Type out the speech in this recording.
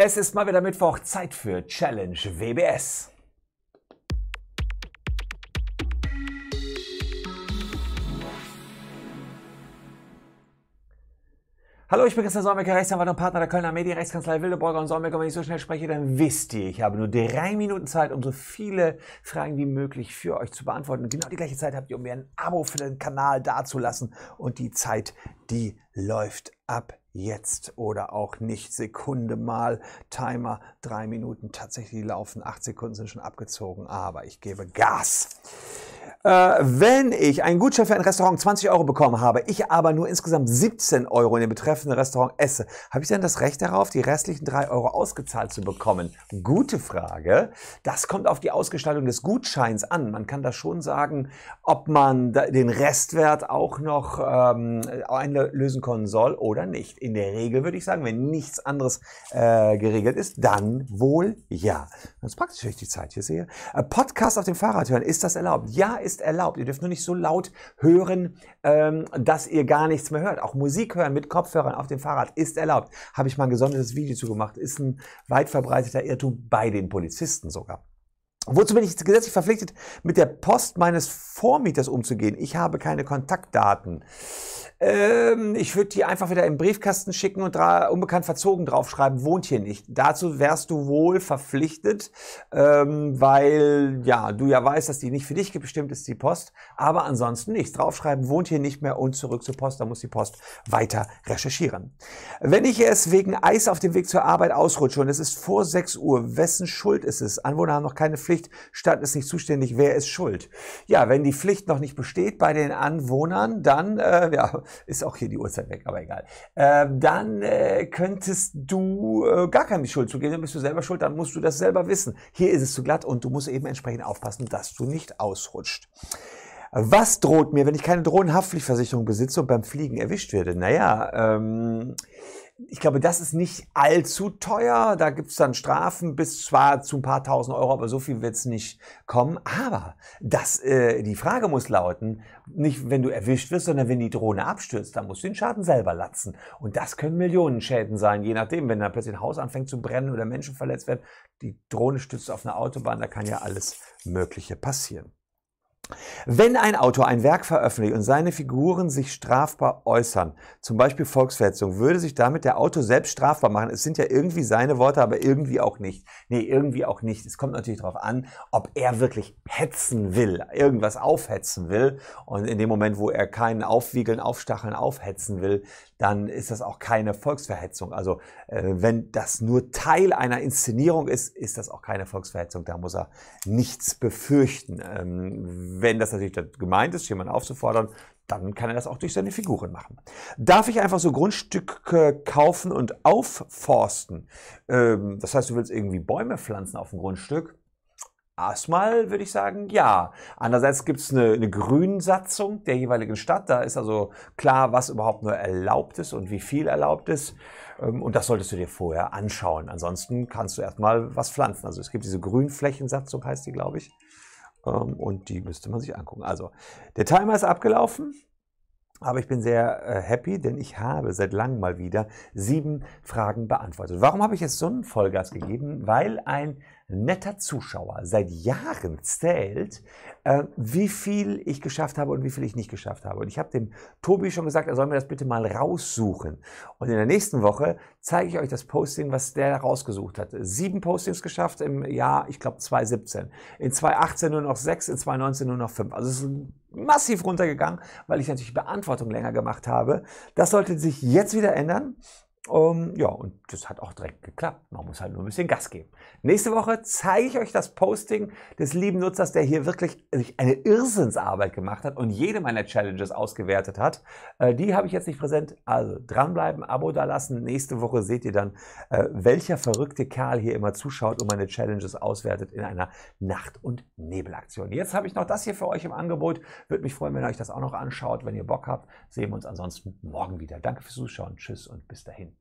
Es ist mal wieder Mittwoch, Zeit für Challenge WBS. Hallo, ich bin Christian Solmecke, Rechtsanwalt und Partner der Kölner Medienrechtskanzlei Wildeborger und Solmecke. Und wenn ich so schnell spreche, dann wisst ihr, ich habe nur drei Minuten Zeit, um so viele Fragen wie möglich für euch zu beantworten. Und genau die gleiche Zeit habt ihr, um mir ein Abo für den Kanal dazulassen. Und die Zeit, die läuft ab jetzt oder auch nicht. Sekunde mal Timer, drei Minuten tatsächlich laufen, acht Sekunden sind schon abgezogen, aber ich gebe Gas. Äh, wenn ich einen Gutschein für ein Restaurant 20 Euro bekommen habe, ich aber nur insgesamt 17 Euro in dem betreffenden Restaurant esse, habe ich dann das Recht darauf, die restlichen 3 Euro ausgezahlt zu bekommen? Gute Frage. Das kommt auf die Ausgestaltung des Gutscheins an. Man kann da schon sagen, ob man den Restwert auch noch ähm, einlösen können soll oder nicht. In der Regel würde ich sagen, wenn nichts anderes äh, geregelt ist, dann wohl ja. Das ist praktisch, wenn ich die Zeit hier sehe. Äh, Podcast auf dem Fahrrad hören, ist das erlaubt? Ja, ist erlaubt. Ihr dürft nur nicht so laut hören, ähm, dass ihr gar nichts mehr hört. Auch Musik hören mit Kopfhörern auf dem Fahrrad ist erlaubt. Habe ich mal ein gesondertes Video zu gemacht. Ist ein weit verbreiteter Irrtum bei den Polizisten sogar. Wozu bin ich gesetzlich verpflichtet, mit der Post meines Vormieters umzugehen? Ich habe keine Kontaktdaten ähm, ich würde die einfach wieder im Briefkasten schicken und unbekannt verzogen draufschreiben, wohnt hier nicht. Dazu wärst du wohl verpflichtet, ähm, weil ja, du ja weißt, dass die nicht für dich bestimmt ist, die Post. Aber ansonsten nichts. Draufschreiben, wohnt hier nicht mehr und zurück zur Post. Da muss die Post weiter recherchieren. Wenn ich es wegen Eis auf dem Weg zur Arbeit ausrutsche und es ist vor 6 Uhr, wessen Schuld ist es? Anwohner haben noch keine Pflicht, Stadt ist nicht zuständig, wer ist schuld? Ja, wenn die Pflicht noch nicht besteht bei den Anwohnern, dann äh, ja, ist auch hier die Uhrzeit weg, aber egal. Äh, dann äh, könntest du äh, gar keine Schuld zugeben, dann bist du selber schuld, dann musst du das selber wissen. Hier ist es zu glatt und du musst eben entsprechend aufpassen, dass du nicht ausrutscht. Was droht mir, wenn ich keine Drohnenhaftpflichtversicherung besitze und beim Fliegen erwischt werde? Naja, ähm, ich glaube, das ist nicht allzu teuer. Da gibt es dann Strafen bis zwar zu ein paar tausend Euro, aber so viel wird es nicht kommen. Aber das, äh, die Frage muss lauten, nicht wenn du erwischt wirst, sondern wenn die Drohne abstürzt, dann musst du den Schaden selber latzen. Und das können Millionenschäden sein, je nachdem, wenn dann plötzlich ein Haus anfängt zu brennen oder Menschen verletzt werden. Die Drohne stürzt auf eine Autobahn, da kann ja alles Mögliche passieren. Wenn ein Autor ein Werk veröffentlicht und seine Figuren sich strafbar äußern, zum Beispiel Volksverhetzung, würde sich damit der Autor selbst strafbar machen. Es sind ja irgendwie seine Worte, aber irgendwie auch nicht. Nee, irgendwie auch nicht. Es kommt natürlich darauf an, ob er wirklich hetzen will, irgendwas aufhetzen will. Und in dem Moment, wo er keinen Aufwiegeln, Aufstacheln, aufhetzen will, dann ist das auch keine Volksverhetzung. Also äh, wenn das nur Teil einer Inszenierung ist, ist das auch keine Volksverhetzung. Da muss er nichts befürchten. Ähm, wenn das natürlich gemeint ist, jemanden aufzufordern, dann kann er das auch durch seine Figuren machen. Darf ich einfach so Grundstücke kaufen und aufforsten? Ähm, das heißt, du willst irgendwie Bäume pflanzen auf dem Grundstück? Erstmal würde ich sagen, ja. Andererseits gibt es eine, eine Grünsatzung der jeweiligen Stadt. Da ist also klar, was überhaupt nur erlaubt ist und wie viel erlaubt ist. Ähm, und das solltest du dir vorher anschauen. Ansonsten kannst du erstmal was pflanzen. Also es gibt diese Grünflächensatzung, heißt die, glaube ich. Ähm, und die müsste man sich angucken. Also, der Timer ist abgelaufen. Aber ich bin sehr äh, happy, denn ich habe seit langem mal wieder sieben Fragen beantwortet. Warum habe ich jetzt so einen Vollgas gegeben? Weil ein netter Zuschauer seit Jahren zählt, äh, wie viel ich geschafft habe und wie viel ich nicht geschafft habe. Und ich habe dem Tobi schon gesagt, er soll mir das bitte mal raussuchen. Und in der nächsten Woche zeige ich euch das Posting, was der rausgesucht hat. Sieben Postings geschafft im Jahr, ich glaube 2017. In 2018 nur noch sechs, in 2019 nur noch fünf. Also es ist massiv runtergegangen, weil ich natürlich Beantwortung länger gemacht habe. Das sollte sich jetzt wieder ändern. Ähm, ja, und das hat auch direkt geklappt. Man muss halt nur ein bisschen Gas geben. Nächste Woche zeige ich euch das Posting des lieben Nutzers, der hier wirklich eine Irrsinnsarbeit gemacht hat und jede meiner Challenges ausgewertet hat. Äh, die habe ich jetzt nicht präsent. Also dranbleiben, Abo dalassen. Nächste Woche seht ihr dann, äh, welcher verrückte Kerl hier immer zuschaut und meine Challenges auswertet in einer Nacht- und Nebelaktion. Jetzt habe ich noch das hier für euch im Angebot. Würde mich freuen, wenn ihr euch das auch noch anschaut. Wenn ihr Bock habt, sehen wir uns ansonsten morgen wieder. Danke fürs Zuschauen. Tschüss und bis dahin.